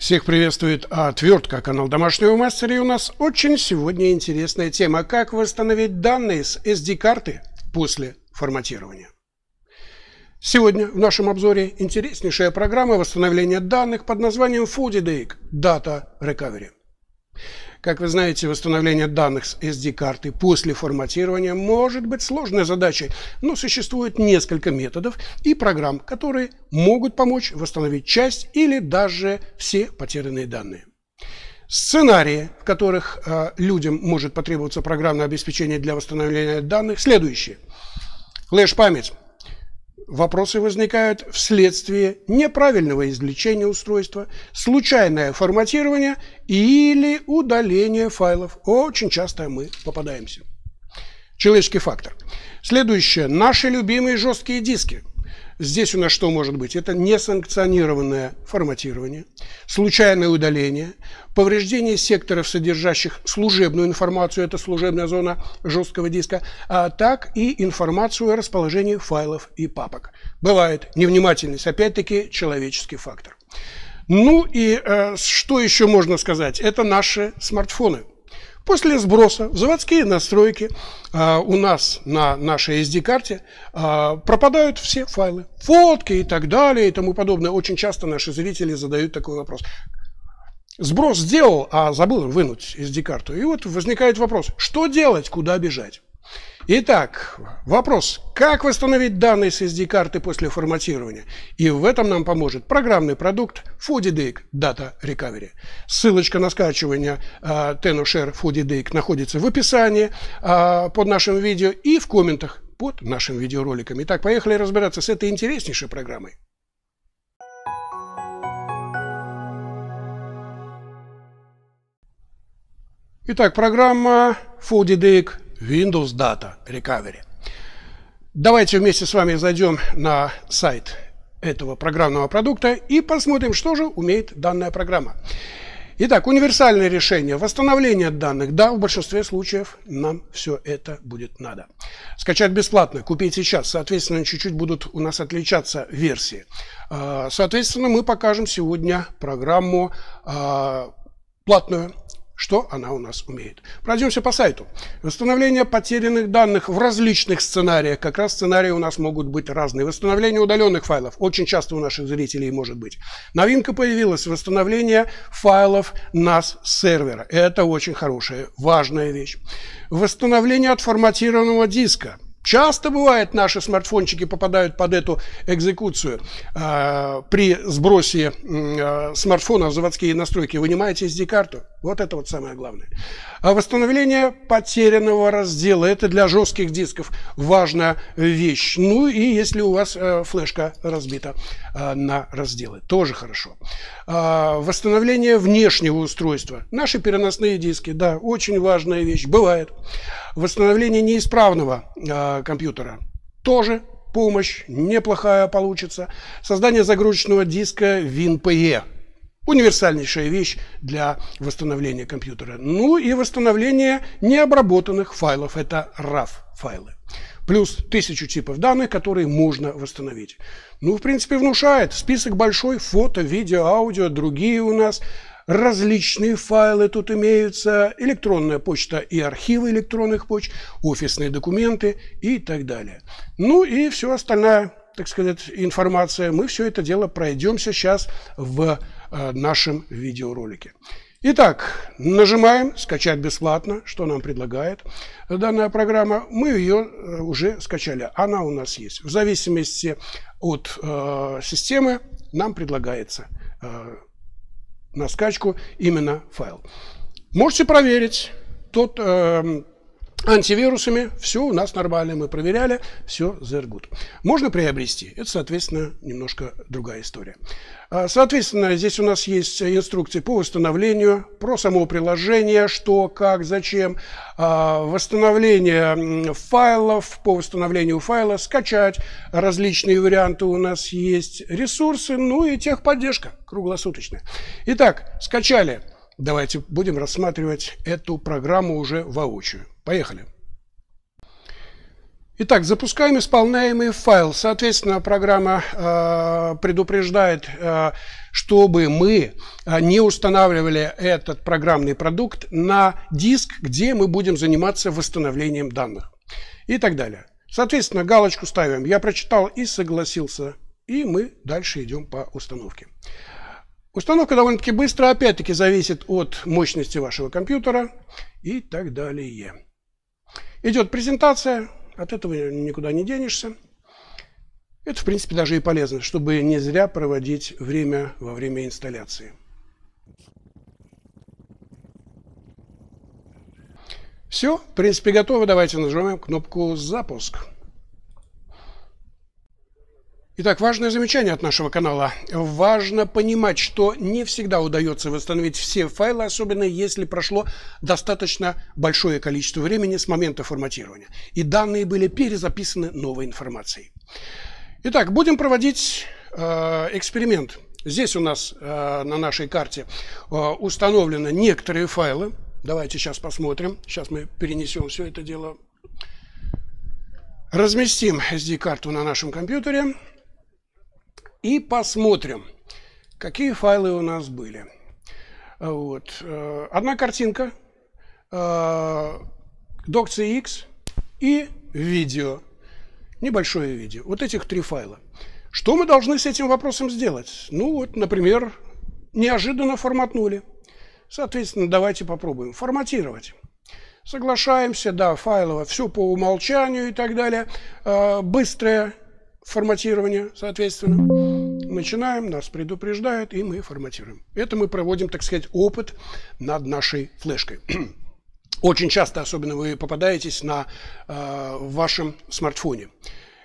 Всех приветствует Отвертка, а канал Домашнего Мастера, и у нас очень сегодня интересная тема, как восстановить данные с SD-карты после форматирования. Сегодня в нашем обзоре интереснейшая программа восстановления данных под названием Footy Data Recovery. Как вы знаете, восстановление данных с SD-карты после форматирования может быть сложной задачей, но существует несколько методов и программ, которые могут помочь восстановить часть или даже все потерянные данные. Сценарии, в которых э, людям может потребоваться программное обеспечение для восстановления данных, следующие. Флеш-память Вопросы возникают вследствие неправильного извлечения устройства, случайное форматирование или удаление файлов. Очень часто мы попадаемся. Человеческий фактор. Следующее. Наши любимые жесткие диски – Здесь у нас что может быть? Это несанкционированное форматирование, случайное удаление, повреждение секторов, содержащих служебную информацию, это служебная зона жесткого диска, а так и информацию о расположении файлов и папок. Бывает невнимательность, опять-таки человеческий фактор. Ну и э, что еще можно сказать? Это наши смартфоны. После сброса заводские настройки э, у нас на нашей SD-карте э, а, пропадают все файлы. Фотки и так далее и тому подобное. Очень часто наши зрители задают такой вопрос. Сброс сделал, а забыл вынуть SD-карту. И вот возникает вопрос, что делать, куда бежать? Итак, вопрос. Как восстановить данные с SD-карты после форматирования? И в этом нам поможет программный продукт FoodyDig Data Recovery. Ссылочка на скачивание э, а, TenoShare FoodyDig находится в описании э, под нашим видео и в комментах под нашим видеороликом. Итак, поехали разбираться с этой интереснейшей программой. Итак, программа FoodyDig Windows Data Recovery. Давайте вместе с вами зайдем на сайт этого программного продукта и посмотрим, что же умеет данная программа. Итак, универсальное решение восстановления данных. Да, в большинстве случаев нам все это будет надо. Скачать бесплатно, купить сейчас. Соответственно, чуть-чуть будут у нас отличаться версии. А, соответственно, мы покажем сегодня программу а, платную что она у нас умеет. Пройдемся по сайту. Восстановление потерянных данных в различных сценариях. Как раз сценарии у нас могут быть разные. Восстановление удаленных файлов. Очень часто у наших зрителей может быть. Новинка появилась. Восстановление файлов NAS сервера. Это очень хорошая, важная вещь. Восстановление отформатированного диска. Часто бывает, наши смартфончики попадают под эту экзекуцию. А, при сбросе а, смартфона в заводские настройки вынимаете SD-карту. Вот это вот самое главное. А восстановление потерянного раздела. Это для жестких дисков важная вещь. Ну и если у вас э, флешка разбита э, на разделы, тоже хорошо. Восстановление внешнего устройства. Наши переносные диски, да, очень важная вещь, бывает. Восстановление неисправного компьютера. Тоже помощь неплохая получится. Создание загрузочного диска WinPE. Э. Универсальнейшая вещь для восстановления компьютера. Ну и восстановление необработанных файлов. Это raw файлы. Плюс тысячу типов данных, которые можно восстановить. Ну, в принципе, внушает. Список большой. Фото, видео, аудио, другие у нас Различные файлы тут имеются, электронная почта и архивы электронных почт, офисные документы и так далее. Ну и все остальное, так сказать, информация. Мы все это дело пройдемся сейчас в э, нашем видеоролике. Итак, нажимаем «Скачать бесплатно», что нам предлагает данная программа. Мы ее э, уже скачали, она у нас есть. В зависимости от э, системы нам предлагается э, на скачку именно файл. Можете проверить тот э, антивирусами, все у нас нормально, мы проверяли, все зергут. Можно приобрести, это, соответственно, немножко другая история. А, соответственно, здесь у нас есть инструкции по восстановлению, про само приложение, что, как, зачем, а, восстановление файлов, по восстановлению файла скачать, различные варианты у нас есть, ресурсы, ну и техподдержка круглосуточная. Итак, скачали. Давайте будем рассматривать эту программу уже воочию. Поехали. Итак, запускаем исполняемый файл. Соответственно, программа э, предупреждает, э, чтобы мы э, не устанавливали этот программный продукт на диск, где мы будем заниматься восстановлением данных и так далее. Соответственно, галочку ставим «Я прочитал и согласился», и мы дальше идем по установке. Установка довольно-таки быстро, опять-таки зависит от мощности вашего компьютера и так далее. Идет презентация, от этого никуда не денешься. Это, в принципе, даже и полезно, чтобы не зря проводить время во время инсталляции. Все, в принципе, готово. Давайте нажимаем кнопку «Запуск». Итак, важное замечание от нашего канала. Важно понимать, что не всегда удается восстановить все файлы, особенно если прошло достаточно большое количество времени с момента форматирования, и данные были перезаписаны новой информацией. Итак, будем проводить э, эксперимент. Здесь у нас э, на нашей карте э, установлены некоторые файлы. Давайте сейчас посмотрим. Сейчас мы перенесем все это дело. Разместим SD-карту на нашем компьютере. И посмотрим, какие файлы у нас были. Вот. Э, одна картинка, э, docx и видео. Небольшое видео. Вот этих три файла. Что мы должны с этим вопросом сделать? Ну вот, например, неожиданно форматнули. Соответственно, давайте попробуем форматировать. Соглашаемся, да, файлово, все по умолчанию и так далее. Э, быстрое форматирования, соответственно. Начинаем, нас предупреждают, и мы форматируем. Это мы проводим, так сказать, опыт над нашей флешкой. Очень часто, особенно вы попадаетесь на э, вашем смартфоне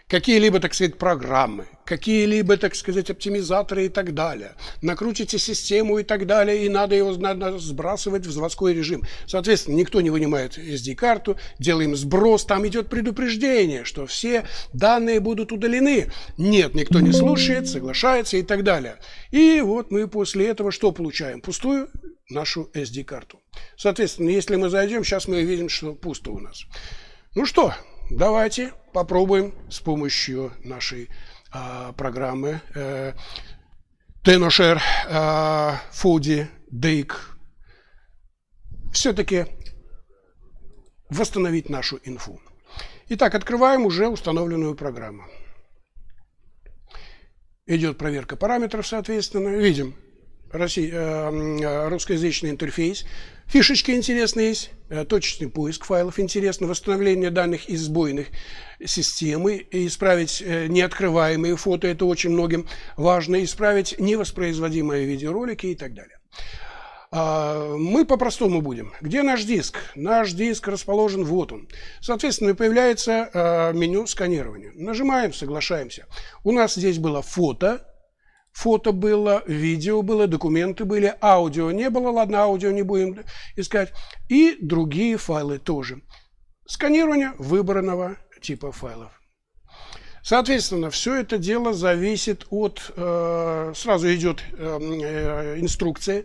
какие-либо, так сказать, программы, какие-либо, так сказать, оптимизаторы и так далее. Накрутите систему и так далее, и надо его надо сбрасывать в заводской режим. Соответственно, никто не вынимает SD-карту, делаем сброс, там идет предупреждение, что все данные будут удалены. Нет, никто не слушает, соглашается и так далее. И вот мы после этого что получаем? Пустую нашу SD-карту. Соответственно, если мы зайдем, сейчас мы видим, что пусто у нас. Ну что, давайте попробуем с помощью нашей а, программы э, Tenor а, Fodi, Dake все-таки восстановить нашу инфу. Итак, открываем уже установленную программу. Идет проверка параметров, соответственно. Видим, э, э, русскоязычный интерфейс. Фишечки интересные есть, э, точечный поиск файлов интересно, восстановление данных из сбойных системы, исправить э, неоткрываемые фото, это очень многим важно, исправить невоспроизводимые видеоролики и так далее. А, мы по-простому будем. Где наш диск? Наш диск расположен вот он. Соответственно, появляется э, меню сканирования. Нажимаем, соглашаемся. У нас здесь было фото, Фото было, видео было, документы были, аудио не было. Ладно, аудио не будем искать. И другие файлы тоже. Сканирование выбранного типа файлов. Соответственно, все это дело зависит от... Э, сразу идет эм, э, инструкция.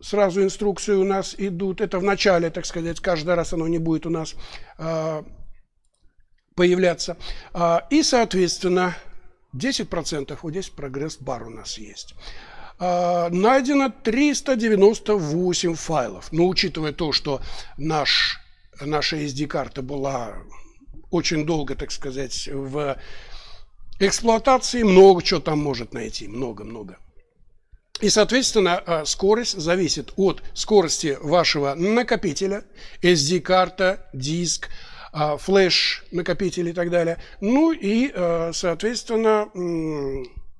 Сразу инструкции у нас идут. Это в начале, так сказать, каждый раз оно не будет у нас э, появляться. А, и, соответственно, 10%, вот здесь прогресс-бар у нас есть. А, найдено 398 файлов. Но учитывая то, что наш, наша SD-карта была очень долго, так сказать, в эксплуатации, много чего там может найти, много-много. И, соответственно, а, скорость зависит от скорости вашего накопителя, SD-карта, диск, диск а, флеш, накопитель и так далее. Ну и, э, соответственно,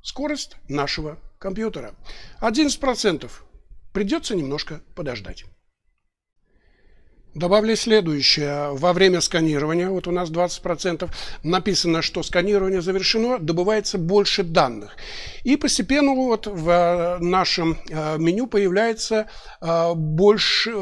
скорость нашего компьютера. 11% придется немножко подождать. Добавлю следующее. Во время сканирования, вот у нас 20%, написано, что сканирование завершено, добывается больше данных. И постепенно вот в э, нашем э, меню появляется э, больше,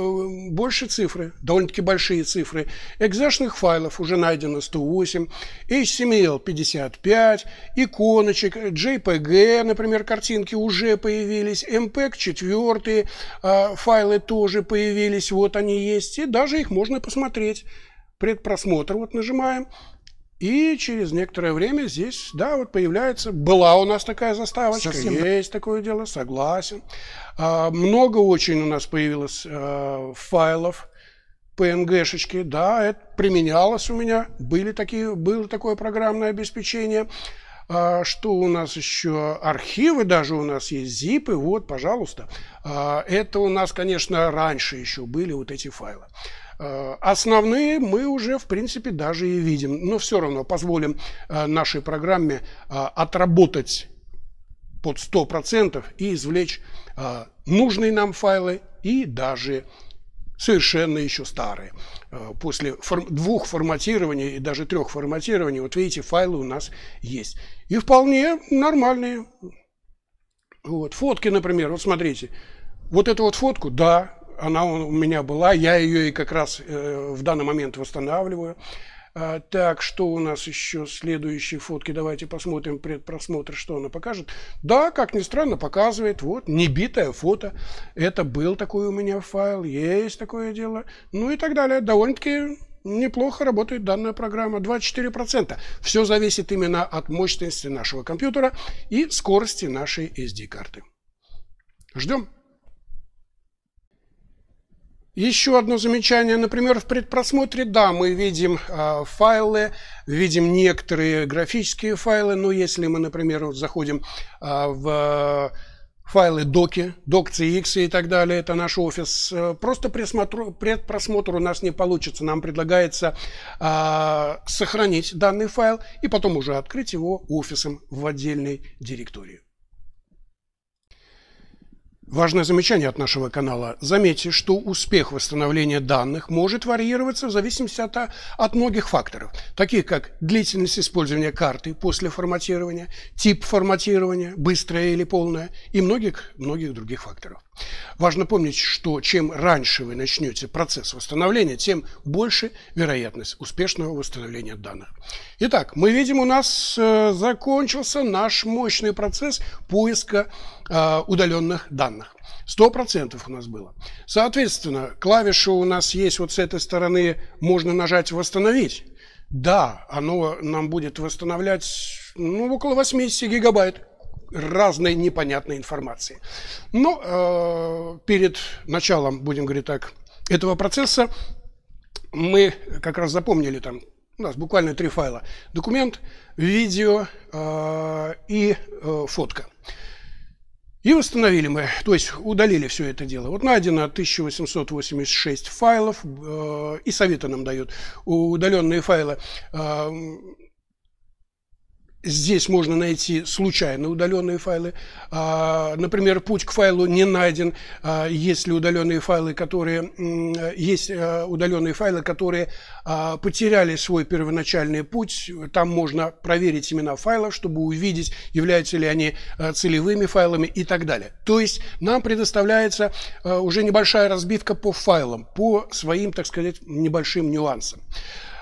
больше цифры, довольно-таки большие цифры. Экзешных файлов уже найдено 108, HTML 55, иконочек, JPG, например, картинки уже появились, MPEG 4, файлы тоже появились, вот они есть. И даже их можно посмотреть. Предпросмотр вот нажимаем. И через некоторое время здесь, да, вот появляется, была у нас такая заставочка, Совсем... есть такое дело, согласен. А, много очень у нас появилось а, файлов, PNG-шечки, да, это применялось у меня, были такие, было такое программное обеспечение. А, что у нас еще? Архивы даже у нас есть, зипы, вот, пожалуйста. А, это у нас, конечно, раньше еще были вот эти файлы. А, основные мы уже, в принципе, даже и видим. Но все равно позволим нашей программе отработать под 100% и извлечь нужные нам файлы и даже совершенно еще старые. Э, после фор двух форматирований и даже трех форматирований, вот видите, файлы у нас есть. И вполне нормальные. Вот, фотки, например, вот смотрите. Вот эту вот фотку, да, она у меня была, я ее и как раз э, в данный момент восстанавливаю. А, так, что у нас еще следующие фотки? Давайте посмотрим предпросмотр, что она покажет. Да, как ни странно, показывает. Вот, небитое фото. Это был такой у меня файл. Есть такое дело. Ну и так далее. Довольно-таки неплохо работает данная программа. 24%. Все зависит именно от мощности нашего компьютера и скорости нашей SD-карты. Ждем. Еще одно замечание. Например, в предпросмотре, да, мы видим э, файлы, видим некоторые графические файлы, но если мы, например, вот заходим э, в а, файлы доки, doc.cx и так далее, это наш офис. Э, просто присмотру, предпросмотр у нас не получится. Нам предлагается э, сохранить данный файл и потом уже открыть его офисом в отдельной директории. Важное замечание от нашего канала. Заметьте, что успех восстановления данных может варьироваться в зависимости от, от многих факторов, таких как длительность использования карты после форматирования, тип форматирования, быстрое или полное и многих-многих других факторов. Важно помнить, что чем раньше вы начнете процесс восстановления, тем больше вероятность успешного восстановления данных. Итак, мы видим, у нас э, закончился наш мощный процесс поиска э, удаленных данных. 100% у нас было. Соответственно, клавиша у нас есть вот с этой стороны, можно нажать «Восстановить». Да, оно нам будет восстановлять ну, около 80 гигабайт разной непонятной информации. Но ну, э, перед началом, будем говорить так, этого процесса мы как раз запомнили там у нас буквально три файла. Документ, видео э, и э, фотка. И восстановили мы, то есть удалили все это дело. Вот найдено 1886 файлов, э, и советы нам дают удаленные файлы. Э, Здесь можно найти случайно удаленные файлы. А, например, путь к файлу не найден. А, есть ли удаленные файлы, которые есть а, удаленные файлы, которые потеряли свой первоначальный путь. Там можно проверить имена файлов, чтобы увидеть, являются ли они целевыми файлами и так далее. То есть нам предоставляется уже небольшая разбивка по файлам, по своим, так сказать, небольшим нюансам.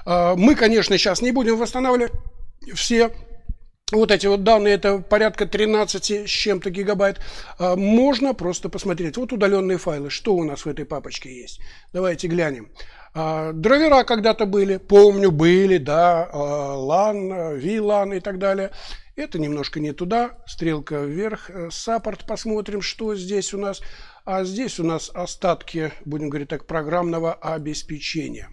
Мы, конечно, сейчас не будем восстанавливать все вот эти вот данные, это порядка 13 с чем-то гигабайт, а, можно просто посмотреть. Вот удаленные файлы, что у нас в этой папочке есть. Давайте глянем. А, драйвера когда-то были, помню, были, да, а, LAN, VLAN и так далее. Это немножко не туда, стрелка вверх, э, саппорт, посмотрим, что здесь у нас. А здесь у нас остатки, будем говорить так, программного обеспечения.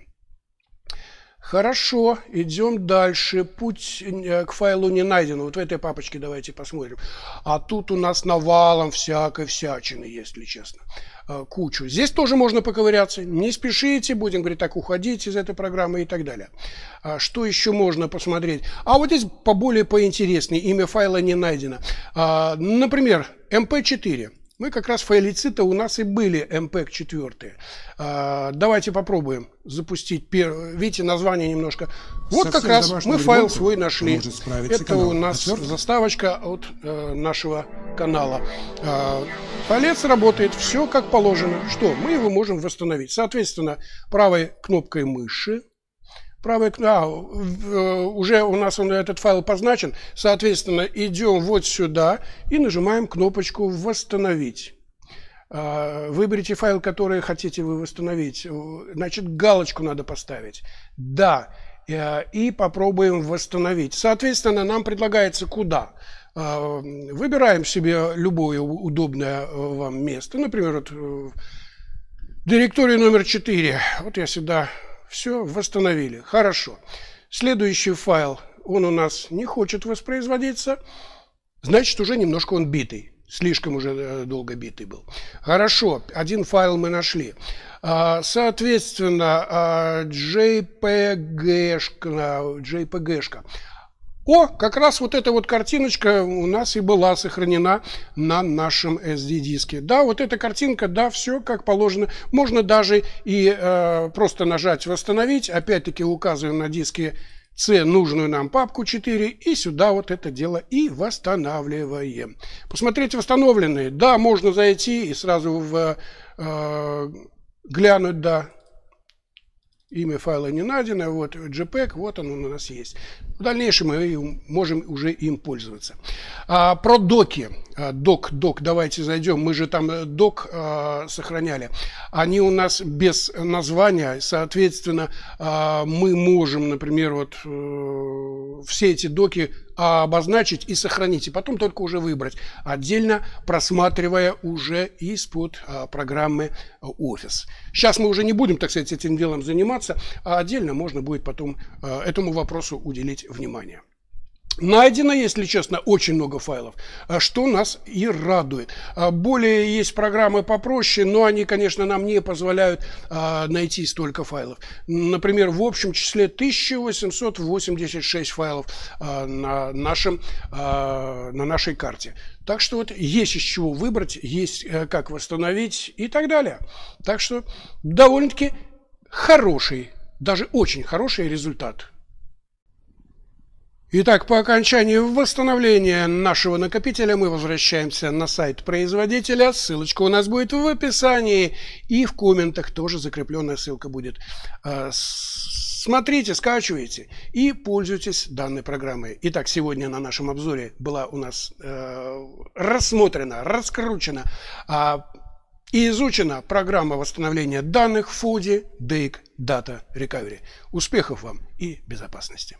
Хорошо, идем дальше. Путь э, к файлу не найден. Вот в этой папочке давайте посмотрим. А тут у нас навалом всякой всячины, если честно. Э, кучу. Здесь тоже можно поковыряться. Не спешите, будем говорить так, уходить из этой программы и так далее. А что еще можно посмотреть? А вот здесь поболее поинтереснее. Имя файла не найдено. А, например, mp4. Эм ну и как раз файлициты у нас и были MPEG-4. А, давайте попробуем запустить. Первый. Видите, название немножко. Вот Совсем как раз мы файл свой нашли. Это у нас Отвертка. заставочка от э, нашего канала. Э, палец работает, все как положено. Что? Мы его можем восстановить. Соответственно, правой кнопкой мыши Правый. а, э, уже у нас он, этот файл позначен, соответственно, идем вот сюда и нажимаем кнопочку «Восстановить». А, выберите файл, который хотите вы восстановить. Э, значит, галочку надо поставить. Да. Э, и попробуем восстановить. Соответственно, нам предлагается куда? Выбираем себе любое удобное вам место. Например, вот директория номер 4. Вот я сюда все, восстановили. Хорошо. Следующий файл, он у нас не хочет воспроизводиться. Значит, уже немножко он битый. Слишком уже э, долго битый был. Хорошо, один файл мы нашли. А, соответственно, JPG-шка, а, JPG-шка а, о, как раз вот эта вот картиночка у нас и была сохранена на нашем SD-диске. Да, вот эта картинка, да, все как положено. Можно даже и э, просто нажать «Восстановить». Опять-таки указываем на диске C нужную нам папку 4 и сюда вот это дело и восстанавливаем. Посмотреть восстановленные. Да, можно зайти и сразу в, э, глянуть, да, имя файла не найдено, вот JPEG, вот он у нас есть. В дальнейшем мы можем уже им пользоваться. А, про доки. А, док, док, давайте зайдем. Мы же там э, док а, сохраняли. Они у нас без названия, соответственно, а, мы можем, например, вот э, все эти доки обозначить и сохранить, и потом только уже выбрать, отдельно просматривая уже из-под а, программы Office. А, Сейчас мы уже не будем, так сказать, этим делом заниматься, а отдельно можно будет потом а, этому вопросу уделить внимание. Найдено, если честно, очень много файлов, а что нас и радует. А, более есть программы попроще, но они, конечно, нам не позволяют а, найти столько файлов. Например, в общем числе 1886 файлов на, нашем, на нашей карте. Так что вот есть из чего выбрать, есть э, как восстановить и так далее. Так что довольно-таки хороший, даже очень хороший результат – Итак, по окончании восстановления нашего накопителя мы возвращаемся на сайт производителя. Ссылочка у нас будет в описании и в комментах тоже закрепленная ссылка будет. А, смотрите, скачивайте и пользуйтесь данной программой. Итак, сегодня на нашем обзоре была у нас э, рассмотрена, раскручена э, а, и изучена программа восстановления данных в FUDI DAIC Data Recovery. Успехов вам и безопасности!